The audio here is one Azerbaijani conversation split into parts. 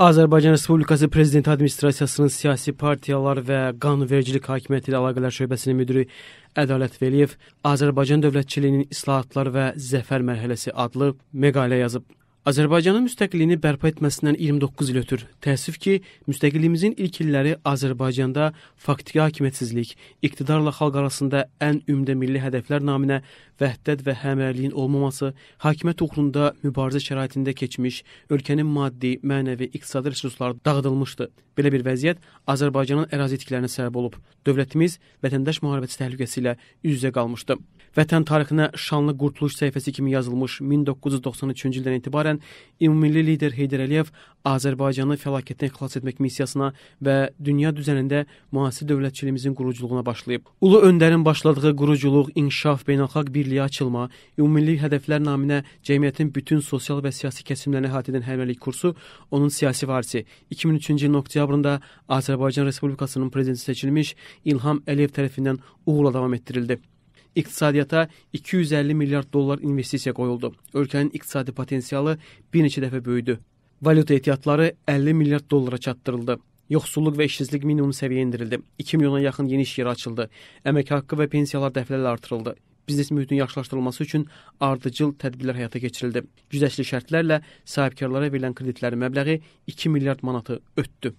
Azərbaycan Respublikası Prezidenti Administrasiyasının siyasi partiyalar və qanunvericilik hakimiyyəti ilə əlaqələr şöbəsinin müdiri Ədalət Veliyev Azərbaycan dövlətçiliyinin islahatlar və zəfər mərhələsi adlı məqalə yazıb. Azərbaycanın müstəqilliyini bərpa etməsindən 29 il ötür. Təəssüf ki, müstəqilliyimizin ilk illəri Azərbaycanda faktiki hakimiyyətsizlik, iqtidarla xalq arasında ən ümdə milli hədəflər naminə vəhdət və həmrəyliyin olmaması, hakimiyyət uğrunda mübarizə şəraitində keçmiş, ölkənin maddi, mənəvi, iqtisadi resursları dağıdılmışdı. Belə bir vəziyyət Azərbaycanın ərazi itkilərinə səbəb olub. Dövlətimiz vətəndaş müharibəsi təhlükəsi ilə üz-üzə qalmışdı. Vətən tarixinə şanlı qurtuluş səhifəsi kimi yazılmış 1993-cü ildən etibarən əsasən ümumilli lider Heydər Əliyev Azərbaycanı fəlakətdən xilas etmək missiyasına və dünya düzənində müasir dövlətçiliyimizin quruculuğuna başlayıb. Ulu öndərin başladığı quruculuq, inkişaf, beynəlxalq birliyə açılma, ümumilli hədəflər naminə cəmiyyətin bütün sosial və siyasi kəsimlərini əhatə edən həmrəylik kursu onun siyasi varisi 2003-cü ilin oktyabrında Azərbaycan Respublikasının prezidenti seçilmiş İlham Əliyev tərəfindən uğurla davam etdirildi iqtisadiyyata 250 milyard dollar investisiya qoyuldu. Ölkənin iqtisadi potensialı bir neçə dəfə böyüdü. Valyuta ehtiyatları 50 milyard dollara çatdırıldı. Yoxsulluq və işsizlik minimum səviyyə endirildi. 2 milyona yaxın yeni iş yeri açıldı. Əmək haqqı və pensiyalar dəfələrlə artırıldı. Biznes mühitinin yaxşılaşdırılması üçün ardıcıl tədbirlər həyata keçirildi. Güzəşli şərtlərlə sahibkarlara verilən kreditlərin məbləği 2 milyard manatı ötdü.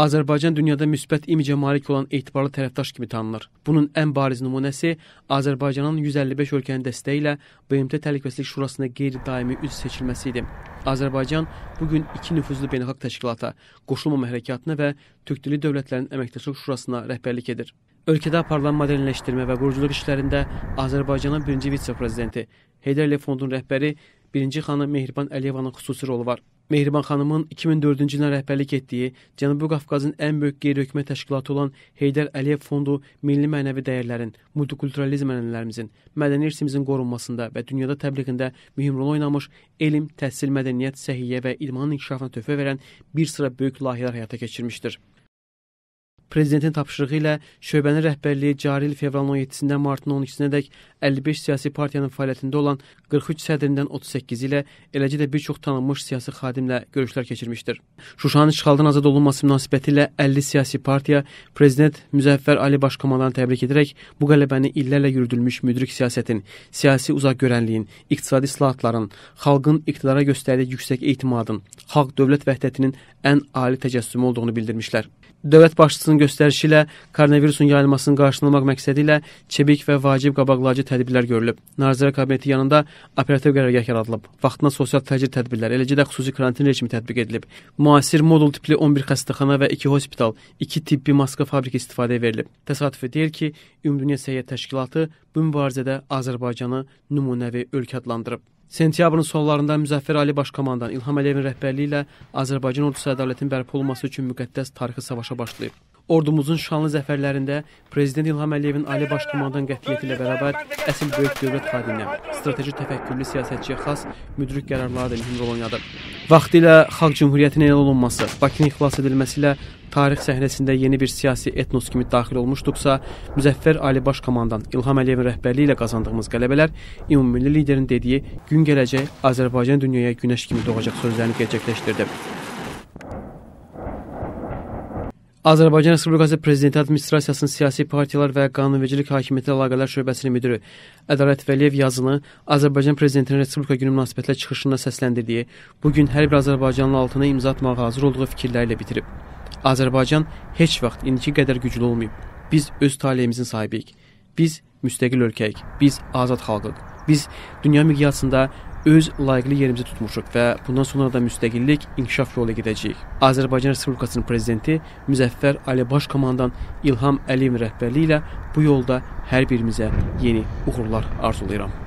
Azərbaycan dünyada müsbət imicə malik olan etibarlı tərəfdaş kimi tanınır. Bunun ən bariz nümunəsi Azərbaycanın 155 ölkənin dəstəyi ilə BMT Təhlükəsizlik Şurasına qeyri-daimi üzv seçilməsi idi. Azərbaycan bu gün iki nüfuzlu beynəlxalq təşkilata, Qoşulmama Hərəkatına və Türk Dili Dövlətlərinin Əməkdaşlıq Şurasına rəhbərlik edir. Ölkədə aparılan modernləşdirmə və quruculuq işlərində Azərbaycanın birinci vitse-prezidenti, Heydər Əliyev Fondun rəhbəri birinci xanım Mehriban Əliyevanın xüsusi rolu var. Mehriban xanımın 2004-cü ildən rəhbərlik etdiyi Cənubi Qafqazın ən böyük qeyri-hökumə təşkilatı olan Heydər Əliyev Fondu milli mənəvi dəyərlərin, multikulturalizm ənənələrimizin, mədəni irsimizin qorunmasında və dünyada təbliğində mühüm rol oynamış elm, təhsil, mədəniyyət, səhiyyə və idmanın inkişafına töhfə verən bir sıra böyük layihələr həyata keçirmişdir. Prezidentin tapşırığı ilə şöbənin rəhbərliyi cari il fevralın 17-dən martın 12-dək 55 siyasi partiyanın fəaliyyətində olan 43 sədrindən 38 ilə, eləcə də bir çox tanınmış siyasi xadimlə görüşlər keçirmişdir. Şuşanın işğaldan azad olunması münasibətilə 50 siyasi partiya prezident Müzəffər Ali Başkomandanı təbrik edərək bu qələbəni illərlə yürüdülmüş müdrik siyasətin, siyasi uzaqgörənliyin, iqtisadi islahatların, xalqın iqtidara göstərdiyi yüksək etimadın, xalq-dövlət vəhdətinin ən ali təcəssümü olduğunu bildirmişlər. Dövlət başçısının göstərişi ilə koronavirusun yayılmasının qarşılanmaq məqsədi ilə çevik və vacib qabaqlayıcı tədbirlər görülüb. Nazirlər Kabineti yanında operativ qərargah yaradılıb. Vaxtına sosial təcrid tədbirləri, eləcə də xüsusi karantin rejimi tətbiq edilib. Müasir modul tipli 11 xəstəxana və 2 hospital, 2 tibbi maska fabriki istifadəyə verilib. Təsadüfi deyil ki, Ümumdünya Səhiyyə Təşkilatı bu mübarizədə Azərbaycanı nümunəvi ölkə adlandırıb. Sentyabrın sonlarında Müzəffər Ali Başkomandan İlham Əliyevin rəhbərliyi ilə Azərbaycan ordusu ədalətin bərpa olunması üçün müqəddəs tarixi savaşa başlayıb. Ordumuzun şanlı zəfərlərində Prezident İlham Əliyevin Ali Baş Komandan qətiyyəti ilə bərabər əsl böyük dövlət xadiminə, strateji təfəkkürlü siyasətçiyə xas müdrik qərarları da mühüm rol oynadı. Vaxtilə xalq cümhuriyyətinin elan olunması, Bakının xilas edilməsi ilə tarix səhnəsində yeni bir siyasi etnos kimi daxil olmuşduqsa, Müzəffər Ali Baş Komandan İlham Əliyevin rəhbərliyi ilə qazandığımız qələbələr ümummilli liderin dediyi gün gələcək Azərbaycan dünyaya günəş kimi doğacaq sözlərini gerçəkləşdirdi. Azərbaycan Respublikası Prezidenti Administrasiyasının siyasi partiyalar və qanunvericilik hakimiyyəti əlaqələr şöbəsinin müdiri Ədalət Vəliyev yazını Azərbaycan Prezidentinin Respublika günü münasibətilə çıxışında səsləndirdiyi, bu gün hər bir Azərbaycanlı altına imza atmağa hazır olduğu fikirləri ilə bitirib. Azərbaycan heç vaxt indiki qədər güclü olmayıb. Biz öz taleyimizin sahibiyik. Biz müstəqil ölkəyik. Biz azad xalqıq. Biz dünya miqyasında öz layiqli yerimizi tutmuşuq və bundan sonra da müstəqillik inkişaf yolu gedəcəyik. Azərbaycan Respublikasının prezidenti Müzəffər Ali Baş komandan İlham Əliyev rəhbərliyi ilə bu yolda hər birimizə yeni uğurlar arzulayıram.